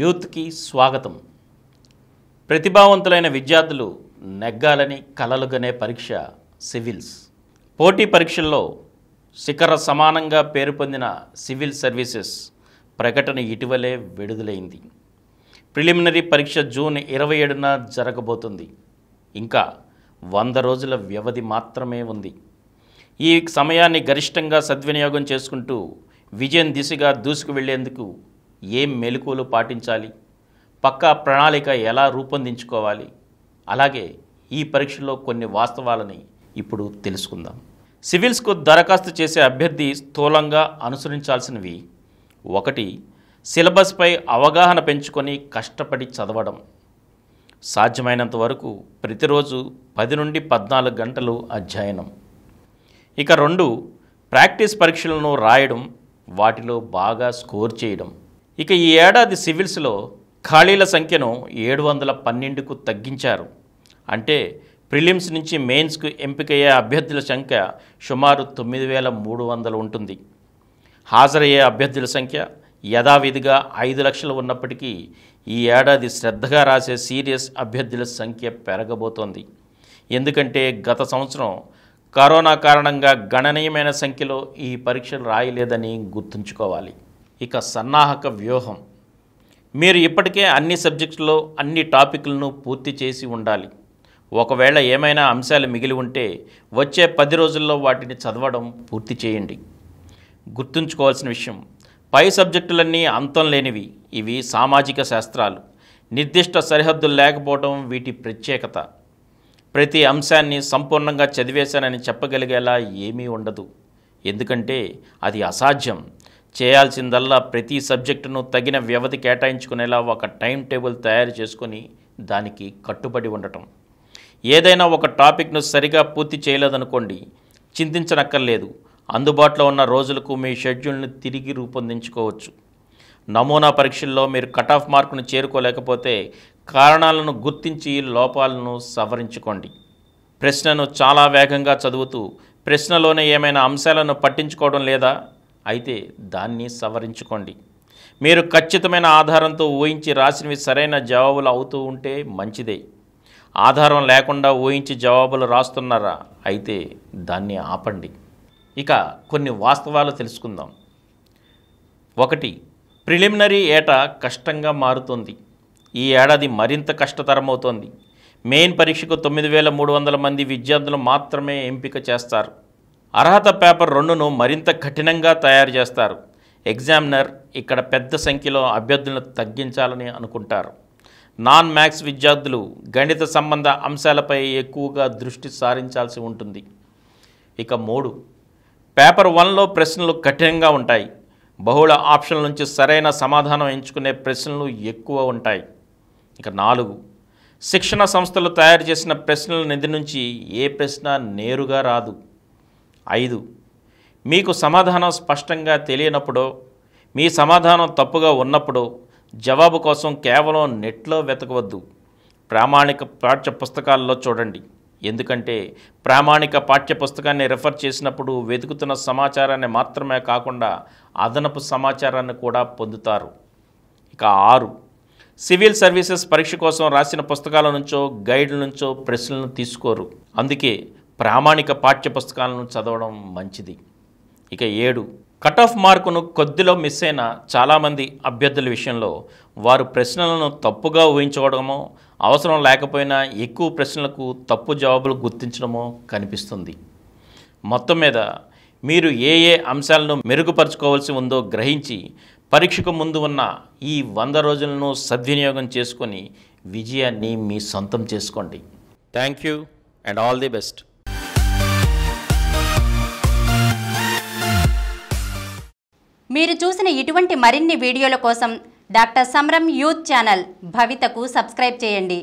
యూత్కి స్వాగతం ప్రతిభావంతులైన విద్యార్థులు నెగ్గాలని కలలుగనే పరీక్ష సివిల్స్ పోటీ పరీక్షల్లో శిఖర సమానంగా పేరు పొందిన సివిల్ సర్వీసెస్ ప్రకటన ఇటీవలే విడుదలైంది ప్రిలిమినరీ పరీక్ష జూన్ ఇరవై ఏడున జరగబోతుంది ఇంకా వంద రోజుల వ్యవధి మాత్రమే ఉంది ఈ సమయాన్ని గరిష్టంగా సద్వినియోగం చేసుకుంటూ విజయం దిశగా దూసుకు వెళ్లేందుకు ఏం మెలకువలు పాటించాలి పక్కా ప్రణాళిక ఎలా రూపొందించుకోవాలి అలాగే ఈ పరీక్షలో కొన్ని వాస్తవాలని ఇప్పుడు తెలుసుకుందాం సివిల్స్కు దరఖాస్తు చేసే అభ్యర్థి స్థూలంగా అనుసరించాల్సినవి ఒకటి సిలబస్పై అవగాహన పెంచుకొని కష్టపడి చదవడం సాధ్యమైనంత వరకు ప్రతిరోజు పది నుండి పద్నాలుగు గంటలు అధ్యయనం ఇక రెండు ప్రాక్టీస్ పరీక్షలను రాయడం వాటిలో బాగా స్కోర్ చేయడం ఇక ఈ ఏడాది సివిల్స్లో ఖాళీల సంఖ్యను ఏడు వందల పన్నెండుకు తగ్గించారు అంటే ప్రిలిమ్స్ నుంచి మెయిన్స్కు ఎంపికయ్యే అభ్యర్థుల సంఖ్య సుమారు తొమ్మిది వేల మూడు వందలు ఉంటుంది హాజరయ్యే అభ్యర్థుల సంఖ్య యథావిధిగా ఐదు లక్షలు ఉన్నప్పటికీ ఈ ఏడాది శ్రద్ధగా రాసే సీరియస్ అభ్యర్థుల సంఖ్య పెరగబోతోంది ఎందుకంటే గత సంవత్సరం కరోనా కారణంగా గణనీయమైన సంఖ్యలో ఈ పరీక్షలు రాయలేదని గుర్తుంచుకోవాలి ఇక సన్నాహక వ్యూహం మీరు ఇప్పటికే అన్ని సబ్జెక్టులో అన్ని టాపిక్లను పూర్తి చేసి ఉండాలి ఒకవేళ ఏమైనా అంశాలు మిగిలి ఉంటే వచ్చే పది రోజుల్లో వాటిని చదవడం పూర్తి చేయండి గుర్తుంచుకోవాల్సిన విషయం పై సబ్జెక్టులన్నీ అంతం లేనివి ఇవి సామాజిక శాస్త్రాలు నిర్దిష్ట సరిహద్దులు లేకపోవడం వీటి ప్రత్యేకత ప్రతి అంశాన్ని సంపూర్ణంగా చదివేశానని చెప్పగలిగేలా ఏమీ ఉండదు ఎందుకంటే అది అసాధ్యం చేయాల్సిందల్లా ప్రతి సబ్జెక్టును తగిన వ్యవధి కేటాయించుకునేలా ఒక టైం టేబుల్ తయారు చేసుకుని దానికి కట్టుబడి ఉండటం ఏదైనా ఒక టాపిక్ను సరిగా పూర్తి చేయలేదనుకోండి చింతించనక్కర్లేదు అందుబాటులో ఉన్న రోజులకు మీ షెడ్యూల్ను తిరిగి రూపొందించుకోవచ్చు నమూనా పరీక్షల్లో మీరు కట్ ఆఫ్ మార్కును చేరుకోలేకపోతే కారణాలను గుర్తించి లోపాలను సవరించుకోండి ప్రశ్నను చాలా వేగంగా చదువుతూ ప్రశ్నలోనే ఏమైనా అంశాలను పట్టించుకోవడం లేదా అయితే దాన్ని సవరించుకోండి మీరు ఖచ్చితమైన ఆధారంతో ఊహించి రాసినవి సరైన జవాబులు అవుతూ ఉంటే మంచిదే ఆధారం లేకుండా ఊహించి జవాబులు రాస్తున్నారా అయితే దాన్ని ఆపండి ఇక కొన్ని వాస్తవాలు తెలుసుకుందాం ఒకటి ప్రిలిమినరీ ఏటా కష్టంగా మారుతుంది ఈ ఏడాది మరింత కష్టతరమవుతోంది మెయిన్ పరీక్షకు తొమ్మిది వేల మూడు వందల మంది విద్యార్థులు మాత్రమే ఎంపిక చేస్తారు అర్హత పేపర్ రెండును మరింత కఠినంగా తయారు చేస్తారు ఎగ్జామినర్ ఇక్కడ పెద్ద సంఖ్యలో అభ్యర్థులను తగ్గించాలని అనుకుంటారు నాన్ మ్యాథ్స్ విద్యార్థులు గణిత సంబంధ అంశాలపై ఎక్కువగా దృష్టి సారించాల్సి ఉంటుంది ఇక మూడు పేపర్ వన్లో ప్రశ్నలు కఠినంగా ఉంటాయి బహుళ ఆప్షన్ల నుంచి సరైన సమాధానం ఎంచుకునే ప్రశ్నలు ఎక్కువ ఉంటాయి ఇక నాలుగు శిక్షణ సంస్థలు తయారు చేసిన ప్రశ్నల నిధి నుంచి ఏ ప్రశ్న నేరుగా రాదు ఐదు మీకు సమాధానం స్పష్టంగా తెలియనప్పుడో మీ సమాధానం తప్పుగా ఉన్నప్పుడు జవాబు కోసం కేవలం నెట్లో వెతకవద్దు ప్రామాణిక పాఠ్య పుస్తకాల్లో చూడండి ఎందుకంటే ప్రామాణిక పాఠ్యపుస్తకాన్ని రెఫర్ చేసినప్పుడు వెతుకుతున్న సమాచారాన్ని మాత్రమే కాకుండా అదనపు సమాచారాన్ని కూడా పొందుతారు ఇక ఆరు సివిల్ సర్వీసెస్ పరీక్ష కోసం రాసిన పుస్తకాల నుంచో గైడ్ల నుంచో ప్రశ్నలను తీసుకోరు అందుకే ప్రామాణిక పాఠ్యపుస్తకాలను చదవడం మంచిది ఇక ఏడు కట్ ఆఫ్ మార్కును కొద్దిలో మిస్ అయిన చాలామంది అభ్యర్థుల విషయంలో వారు ప్రశ్నలను తప్పుగా ఊహించుకోవడమో అవసరం లేకపోయినా ఎక్కువ ప్రశ్నలకు తప్పు జవాబులు గుర్తించడమో కనిపిస్తుంది మొత్తం మీద మీరు ఏ ఏ అంశాలను మెరుగుపరుచుకోవాల్సి ఉందో గ్రహించి పరీక్షకు ముందు ఉన్న ఈ వంద రోజులను సద్వినియోగం చేసుకొని విజయాన్ని మీ సొంతం చేసుకోండి thank you and all the best మీరు చూసిన ఇటువంటి మరిన్ని వీడియోల కోసం డాక్టర్ సమరం యూత్ ఛానల్ భవితకు సబ్స్క్రైబ్ చేయండి